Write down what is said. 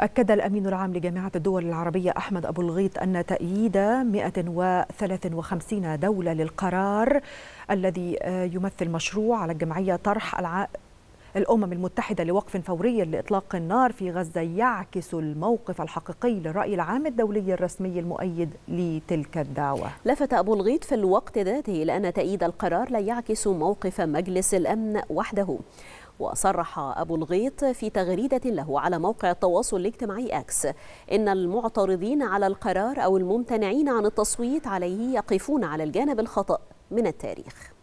أكد الأمين العام لجامعة الدول العربية أحمد أبو الغيط أن تأييد 153 دولة للقرار الذي آه، يمثل مشروع على الجمعية طرح الع... الأمم المتحدة لوقف فوري لإطلاق النار في غزة يعكس الموقف الحقيقي للرأي العام الدولي الرسمي المؤيد لتلك الدعوة لفت أبو الغيط في الوقت ذاته لأن تأييد القرار لا يعكس موقف مجلس الأمن وحده وصرح أبو الغيط في تغريدة له على موقع التواصل الاجتماعي أكس إن المعترضين على القرار أو الممتنعين عن التصويت عليه يقفون على الجانب الخطأ من التاريخ